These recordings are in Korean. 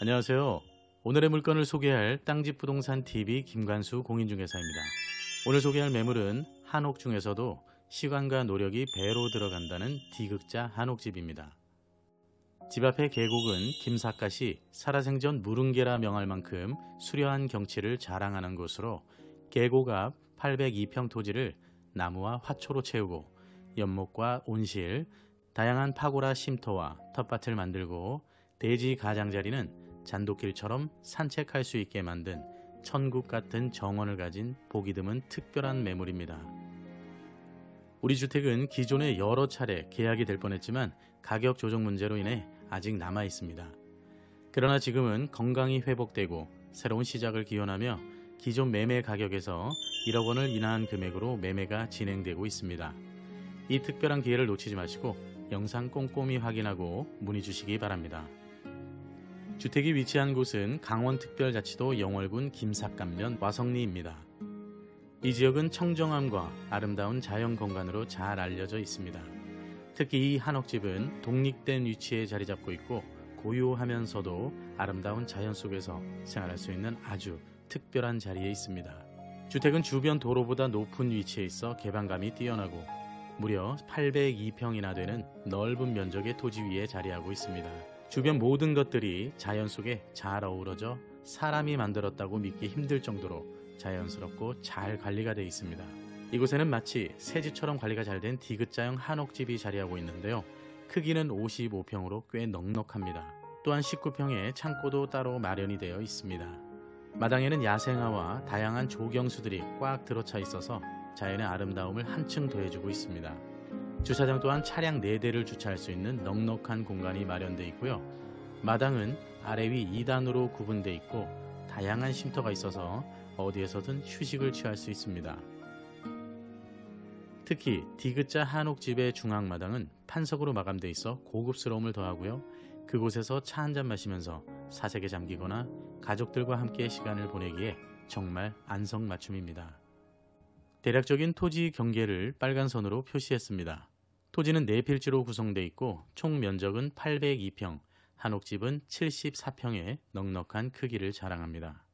안녕하세요. 오늘의 물건을 소개할 땅집 부동산 TV 김관수 공인중개사입니다. 오늘 소개할 매물은 한옥 중에서도 시간과 노력이 배로 들어간다는 D극자 한옥집입니다. 집 앞의 계곡은 김삿갓이 살아생전 무릉계라 명할 만큼 수려한 경치를 자랑하는 곳으로 계곡 앞 802평 토지를 나무와 화초로 채우고 연목과 온실, 다양한 파고라 쉼터와 텃밭을 만들고 대지 가장자리는 잔도길처럼 산책할 수 있게 만든 천국 같은 정원을 가진 보기 드문 특별한 매물입니다. 우리 주택은 기존에 여러 차례 계약이 될 뻔했지만 가격 조정 문제로 인해 아직 남아 있습니다. 그러나 지금은 건강이 회복되고 새로운 시작을 기원하며 기존 매매 가격에서 1억 원을 인하한 금액으로 매매가 진행되고 있습니다. 이 특별한 기회를 놓치지 마시고 영상 꼼꼼히 확인하고 문의 주시기 바랍니다. 주택이 위치한 곳은 강원특별자치도 영월군 김삿감면 와성리입니다. 이 지역은 청정함과 아름다운 자연 공간으로 잘 알려져 있습니다. 특히 이 한옥집은 독립된 위치에 자리 잡고 있고 고요하면서도 아름다운 자연 속에서 생활할 수 있는 아주 특별한 자리에 있습니다. 주택은 주변 도로보다 높은 위치에 있어 개방감이 뛰어나고 무려 802평이나 되는 넓은 면적의 토지 위에 자리하고 있습니다. 주변 모든 것들이 자연 속에 잘 어우러져 사람이 만들었다고 믿기 힘들 정도로 자연스럽고 잘 관리가 되어 있습니다. 이곳에는 마치 새집처럼 관리가 잘 된 디귿자형 한옥집이 자리하고 있는데요. 크기는 55평으로 꽤 넉넉합니다. 또한 19평의 창고도 따로 마련이 되어 있습니다. 마당에는 야생화와 다양한 조경수들이 꽉 들어차 있어서 자연의 아름다움을 한층 더해주고 있습니다. 주차장 또한 차량 4대를 주차할 수 있는 넉넉한 공간이 마련되어 있고요. 마당은 아래 위 2단으로 구분되어 있고 다양한 쉼터가 있어서 어디에서든 휴식을 취할 수 있습니다. 특히 디귿자 한옥집의 중앙마당은 판석으로 마감되어 있어 고급스러움을 더하고요. 그곳에서 차한잔 마시면서 사색에 잠기거나 가족들과 함께 시간을 보내기에 정말 안성맞춤입니다. 대략적인 토지 경계를 빨간 선으로 표시했습니다. 토지는 4필지로 구성돼 있고 총 면적은 802평, 한옥집은 74평의 넉넉한 크기를 자랑합니다.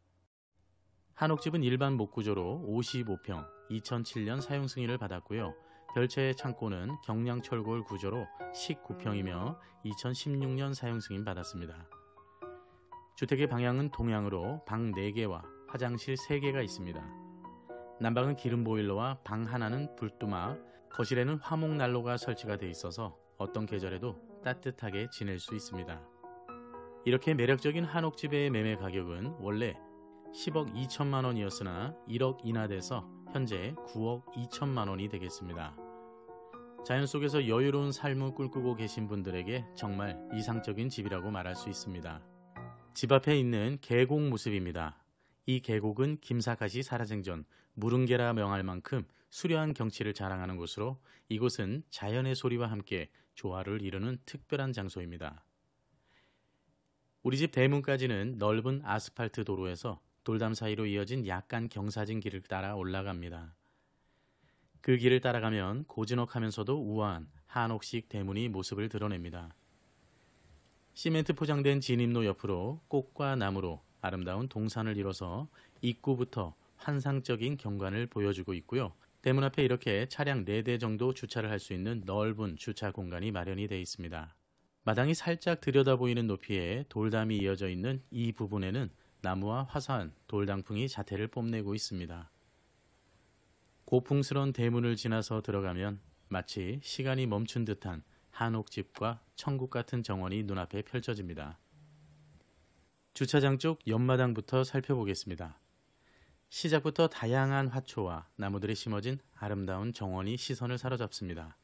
한옥집은 일반 목구조로 55평, 2007년 사용 승인을 받았고요. 별채의 창고는 경량철골 구조로 19평이며 2016년 사용 승인 받았습니다. 주택의 방향은 동향으로 방 4개와 화장실 3개가 있습니다. 난방은 기름 보일러와 방 하나는 불뚜마, 거실에는 화목 난로가 설치가 되어 있어서 어떤 계절에도 따뜻하게 지낼 수 있습니다. 이렇게 매력적인 한옥집의 매매 가격은 원래 10억 2천만 원이었으나 1억 인하돼서 현재 9억 2천만 원이 되겠습니다. 자연 속에서 여유로운 삶을 꿈꾸고 계신 분들에게 정말 이상적인 집이라고 말할 수 있습니다. 집 앞에 있는 계곡 모습입니다. 이 계곡은 김사가시사라쟁전 무릉계라 명할 만큼 수려한 경치를 자랑하는 곳으로 이곳은 자연의 소리와 함께 조화를 이루는 특별한 장소입니다. 우리 집 대문까지는 넓은 아스팔트 도로에서 돌담 사이로 이어진 약간 경사진 길을 따라 올라갑니다. 그 길을 따라가면 고즈넉하면서도 우아한 한옥식 대문이 모습을 드러냅니다. 시멘트 포장된 진입로 옆으로 꽃과 나무로 아름다운 동산을 이뤄서 입구부터 환상적인 경관을 보여주고 있고요. 대문 앞에 이렇게 차량 4대 정도 주차를 할 수 있는 넓은 주차 공간이 마련이 되어 있습니다. 마당이 살짝 들여다 보이는 높이에 돌담이 이어져 있는 이 부분에는 나무와 화산, 돌당풍이 자태를 뽐내고 있습니다. 고풍스러운 대문을 지나서 들어가면 마치 시간이 멈춘 듯한 한옥집과 천국 같은 정원이 눈앞에 펼쳐집니다. 주차장 쪽 옆마당부터 살펴보겠습니다. 시작부터 다양한 화초와 나무들이 심어진 아름다운 정원이 시선을 사로잡습니다.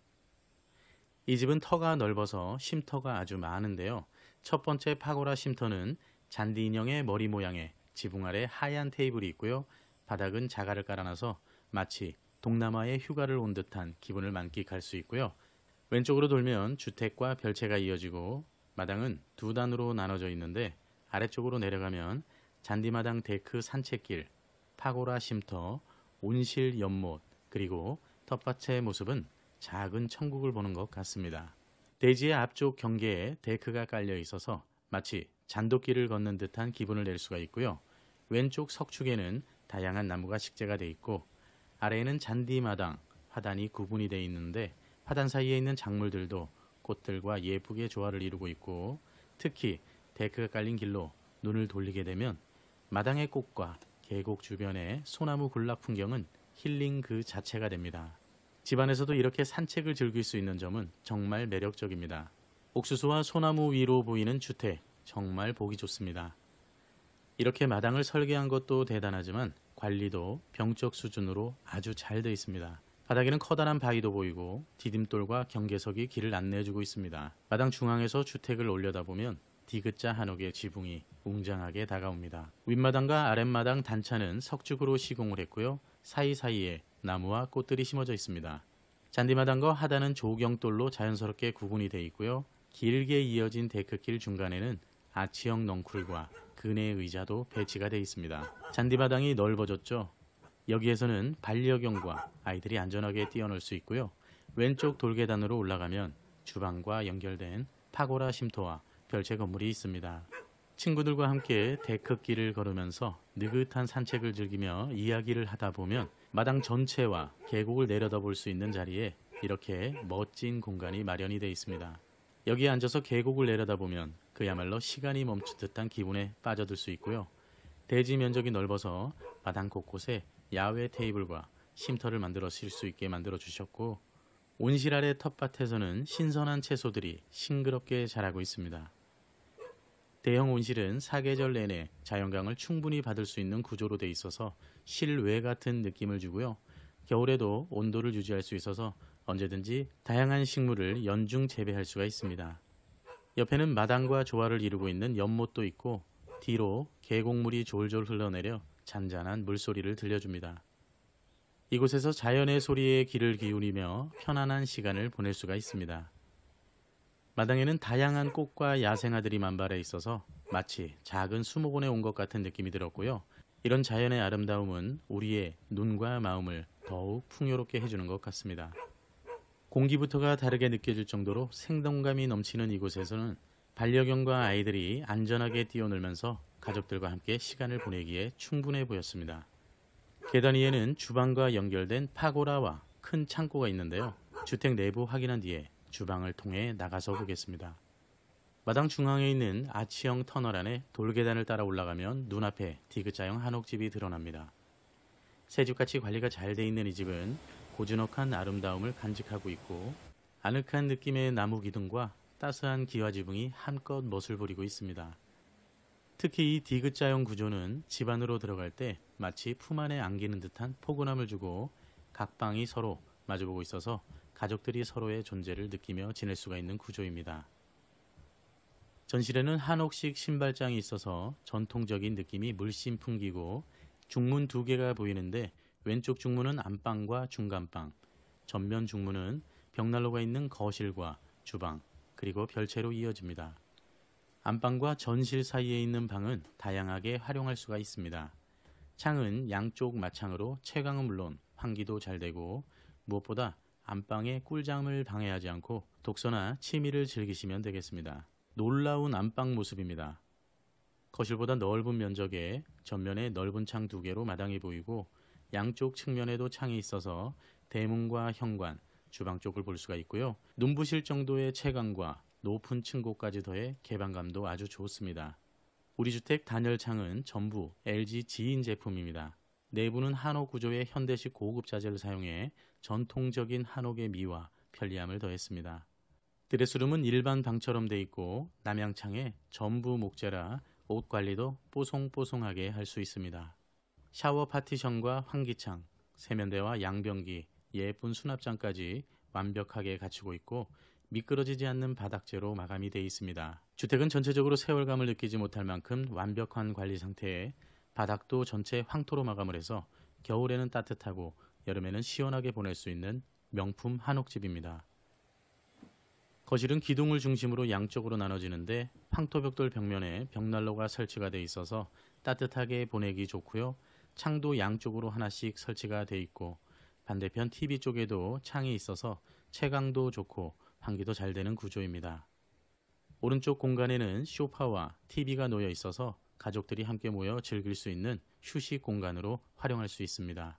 이 집은 터가 넓어서 쉼터가 아주 많은데요. 첫 번째 파고라 쉼터는 잔디 인형의 머리 모양의 지붕 아래 하얀 테이블이 있고요. 바닥은 자갈을 깔아놔서 마치 동남아의 휴가를 온 듯한 기분을 만끽할 수 있고요. 왼쪽으로 돌면 주택과 별채가 이어지고 마당은 두 단으로 나눠져 있는데 아래쪽으로 내려가면 잔디마당 데크 산책길, 파고라 쉼터, 온실 연못, 그리고 텃밭의 모습은 작은 천국을 보는 것 같습니다. 대지의 앞쪽 경계에 데크가 깔려 있어서 마치 잔도길을 걷는 듯한 기분을 낼 수가 있고요. 왼쪽 석축에는 다양한 나무가 식재가 돼 있고 아래에는 잔디마당, 화단이 구분이 돼 있는데 화단 사이에 있는 작물들도 꽃들과 예쁘게 조화를 이루고 있고 특히 데크가 깔린 길로 눈을 돌리게 되면 마당의 꽃과 계곡 주변의 소나무 군락 풍경은 힐링 그 자체가 됩니다. 집안에서도 이렇게 산책을 즐길 수 있는 점은 정말 매력적입니다. 옥수수와 소나무 위로 보이는 주택 정말 보기 좋습니다. 이렇게 마당을 설계한 것도 대단하지만 관리도 병적 수준으로 아주 잘 되어 있습니다. 바닥에는 커다란 바위도 보이고 디딤돌과 경계석이 길을 안내해주고 있습니다. 마당 중앙에서 주택을 올려다보면 D자 한옥의 지붕이 웅장하게 다가옵니다. 윗마당과 아랫마당 단차는 석축으로 시공을 했고요. 사이사이에 나무와 꽃들이 심어져 있습니다. 잔디마당과 하단은 조경돌로 자연스럽게 구분이 돼 있고요. 길게 이어진 데크길 중간에는 아치형 넝쿨과 근해 의자도 배치가 돼 있습니다. 잔디마당이 넓어졌죠. 여기에서는 반려견과 아이들이 안전하게 뛰어놀 수 있고요. 왼쪽 돌계단으로 올라가면 주방과 연결된 파고라 쉼터와 별채 건물이 있습니다. 친구들과 함께 데크길을 걸으면서 느긋한 산책을 즐기며 이야기를 하다 보면 마당 전체와 계곡을 내려다볼 수 있는 자리에 이렇게 멋진 공간이 마련이 되어 있습니다. 여기 앉아서 계곡을 내려다보면 그야말로 시간이 멈춘듯한 기분에 빠져들 수 있고요. 대지 면적이 넓어서 마당 곳곳에 야외 테이블과 쉼터를 만들어 쓸수 있게 만들어 주셨고 온실 아래 텃밭에서는 신선한 채소들이 싱그럽게 자라고 있습니다. 대형 온실은 사계절 내내 자연광을 충분히 받을 수 있는 구조로 돼 있어서 실외 같은 느낌을 주고요. 겨울에도 온도를 유지할 수 있어서 언제든지 다양한 식물을 연중 재배할 수가 있습니다. 옆에는 마당과 조화를 이루고 있는 연못도 있고 뒤로 계곡물이 졸졸 흘러내려 잔잔한 물소리를 들려줍니다. 이곳에서 자연의 소리에 귀를 기울이며 편안한 시간을 보낼 수가 있습니다. 마당에는 다양한 꽃과 야생아들이 만발해 있어서 마치 작은 수목원에 온 것 같은 느낌이 들었고요. 이런 자연의 아름다움은 우리의 눈과 마음을 더욱 풍요롭게 해주는 것 같습니다. 공기부터가 다르게 느껴질 정도로 생동감이 넘치는 이곳에서는 반려견과 아이들이 안전하게 뛰어놀면서 가족들과 함께 시간을 보내기에 충분해 보였습니다. 계단 위에는 주방과 연결된 파고라와 큰 창고가 있는데요. 주택 내부 확인한 뒤에 주방을 통해 나가서 보겠습니다. 마당 중앙에 있는 아치형 터널 안에 돌계단을 따라 올라가면 눈앞에 디귿자형 한옥집이 드러납니다. 새집같이 관리가 잘 돼 있는 이 집은 고즈넉한 아름다움을 간직하고 있고 아늑한 느낌의 나무 기둥과 따스한 기와 지붕이 한껏 멋을 부리고 있습니다. 특히 이 디귿자형 구조는 집 안으로 들어갈 때 마치 품 안에 안기는 듯한 포근함을 주고 각 방이 서로 마주보고 있어서 가족들이 서로의 존재를 느끼며 지낼 수가 있는 구조입니다. 전실에는 한옥식 신발장이 있어서 전통적인 느낌이 물씬 풍기고 중문 두 개가 보이는데 왼쪽 중문은 안방과 중간방, 전면 중문은 벽난로가 있는 거실과 주방, 그리고 별채로 이어집니다. 안방과 전실 사이에 있는 방은 다양하게 활용할 수가 있습니다. 창은 양쪽 마창으로 채광은 물론 환기도 잘 되고 무엇보다 안방의 꿀잠을 방해하지 않고 독서나 취미를 즐기시면 되겠습니다. 놀라운 안방 모습입니다. 거실보다 넓은 면적에 전면에 넓은 창 두 개로 마당이 보이고 양쪽 측면에도 창이 있어서 대문과 현관, 주방 쪽을 볼 수가 있고요. 눈부실 정도의 채광과 높은 층고까지 더해 개방감도 아주 좋습니다. 우리 주택 단열창은 전부 LG 지인 제품입니다. 내부는 한옥 구조의 현대식 고급 자재를 사용해 전통적인 한옥의 미와 편리함을 더했습니다. 드레스룸은 일반 방처럼 돼 있고 남양창에 전부 목재라 옷 관리도 뽀송뽀송하게 할 수 있습니다. 샤워 파티션과 환기창, 세면대와 양변기, 예쁜 수납장까지 완벽하게 갖추고 있고 미끄러지지 않는 바닥재로 마감이 돼 있습니다. 주택은 전체적으로 세월감을 느끼지 못할 만큼 완벽한 관리 상태에 바닥도 전체 황토로 마감을 해서 겨울에는 따뜻하고 여름에는 시원하게 보낼 수 있는 명품 한옥집입니다. 거실은 기둥을 중심으로 양쪽으로 나눠지는데 황토벽돌 벽면에 벽난로가 설치가 돼 있어서 따뜻하게 보내기 좋고요. 창도 양쪽으로 하나씩 설치가 돼 있고 반대편 TV 쪽에도 창이 있어서 채광도 좋고 환기도 잘 되는 구조입니다. 오른쪽 공간에는 쇼파와 TV가 놓여 있어서 가족들이 함께 모여 즐길 수 있는 휴식 공간으로 활용할 수 있습니다.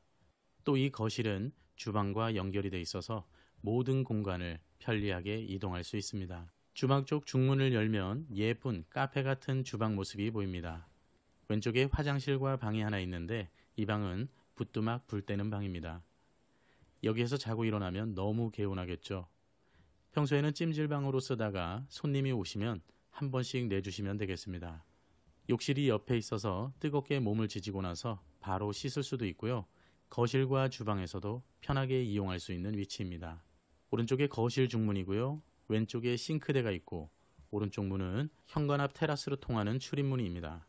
또 이 거실은 주방과 연결이 돼 있어서 모든 공간을 편리하게 이동할 수 있습니다. 주방 쪽 중문을 열면 예쁜 카페 같은 주방 모습이 보입니다. 왼쪽에 화장실과 방이 하나 있는데 이 방은 붓뚜막불 때는 방입니다. 여기에서 자고 일어나면 너무 개운하겠죠. 평소에는 찜질방으로 쓰다가 손님이 오시면 한 번씩 내주시면 되겠습니다. 욕실이 옆에 있어서 뜨겁게 몸을 지지고 나서 바로 씻을 수도 있고요. 거실과 주방에서도 편하게 이용할 수 있는 위치입니다. 오른쪽에 거실 중문이고요. 왼쪽에 싱크대가 있고 오른쪽 문은 현관 앞 테라스로 통하는 출입문입니다.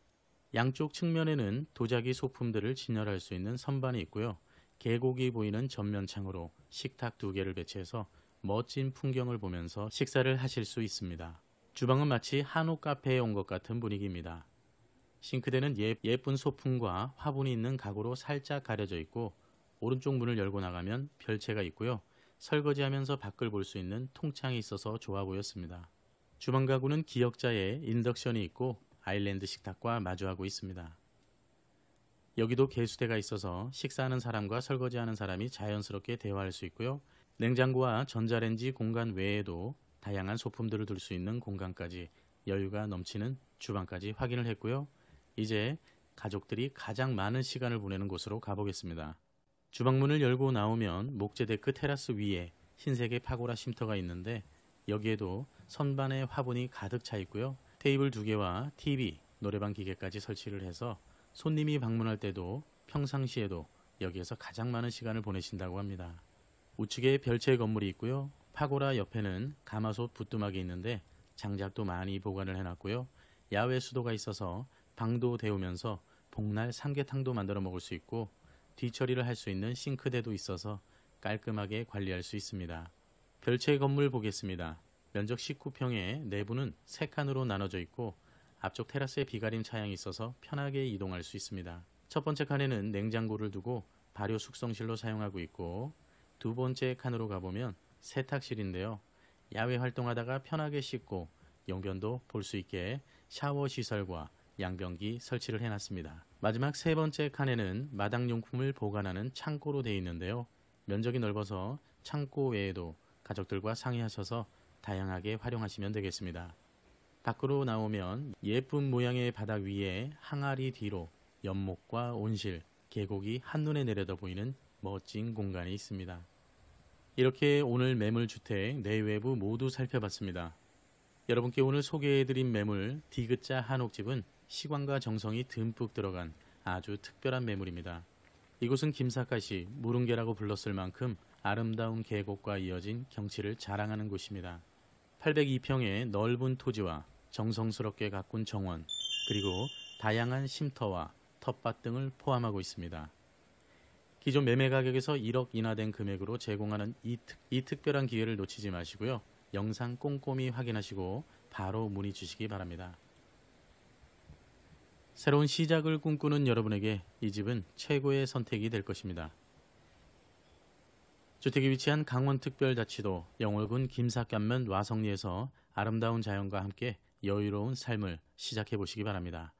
양쪽 측면에는 도자기 소품들을 진열할 수 있는 선반이 있고요. 계곡이 보이는 전면창으로 식탁 두 개를 배치해서 멋진 풍경을 보면서 식사를 하실 수 있습니다. 주방은 마치 한옥 카페에 온 것 같은 분위기입니다. 싱크대는 예, 예쁜 소품과 화분이 있는 가구로 살짝 가려져 있고 오른쪽 문을 열고 나가면 별채가 있고요. 설거지하면서 밖을 볼 수 있는 통창이 있어서 좋아 보였습니다. 주방 가구는 기역자에 인덕션이 있고 아일랜드 식탁과 마주하고 있습니다. 여기도 개수대가 있어서 식사하는 사람과 설거지하는 사람이 자연스럽게 대화할 수 있고요. 냉장고와 전자레인지 공간 외에도 다양한 소품들을 둘 수 있는 공간까지 여유가 넘치는 주방까지 확인을 했고요. 이제 가족들이 가장 많은 시간을 보내는 곳으로 가보겠습니다. 주방문을 열고 나오면 목재데크 테라스 위에 흰색의 파고라 쉼터가 있는데 여기에도 선반에 화분이 가득 차 있고요. 테이블 두 개와 TV, 노래방 기계까지 설치를 해서 손님이 방문할 때도 평상시에도 여기에서 가장 많은 시간을 보내신다고 합니다. 우측에 별채 건물이 있고요. 파고라 옆에는 가마솥 부뚜막이 있는데 장작도 많이 보관을 해놨고요. 야외 수도가 있어서 방도 데우면서 복날 삼계탕도 만들어 먹을 수 있고 뒤처리를 할 수 있는 싱크대도 있어서 깔끔하게 관리할 수 있습니다. 별채 건물 보겠습니다. 면적 19평에 내부는 3칸으로 나눠져 있고 앞쪽 테라스에 비가림 차양이 있어서 편하게 이동할 수 있습니다. 첫 번째 칸에는 냉장고를 두고 발효 숙성실로 사용하고 있고 두 번째 칸으로 가보면 세탁실인데요. 야외 활동하다가 편하게 씻고 영변도 볼 수 있게 샤워 시설과 양변기 설치를 해놨습니다. 마지막 세 번째 칸에는 마당용품을 보관하는 창고로 되어 있는데요. 면적이 넓어서 창고 외에도 가족들과 상의하셔서 다양하게 활용하시면 되겠습니다. 밖으로 나오면 예쁜 모양의 바닥 위에 항아리 뒤로 연목과 온실, 계곡이 한눈에 내려다 보이는 멋진 공간이 있습니다. 이렇게 오늘 매물주택 내외부 모두 살펴봤습니다. 여러분께 오늘 소개해드린 매물 디귿자 한옥집은 시간과 정성이 듬뿍 들어간 아주 특별한 매물입니다. 이곳은 김사카시 무릉계라고 불렀을 만큼 아름다운 계곡과 이어진 경치를 자랑하는 곳입니다. 802평의 넓은 토지와 정성스럽게 가꾼 정원, 그리고 다양한 쉼터와 텃밭 등을 포함하고 있습니다. 기존 매매 가격에서 1억 인하된 금액으로 제공하는 이, 특, 이 특별한 기회를 놓치지 마시고요. 영상 꼼꼼히 확인하시고 바로 문의 주시기 바랍니다. 새로운 시작을 꿈꾸는 여러분에게 이 집은 최고의 선택이 될 것입니다. 주택이 위치한 강원특별자치도 영월군 김삿간면 와성리에서 아름다운 자연과 함께 여유로운 삶을 시작해 보시기 바랍니다.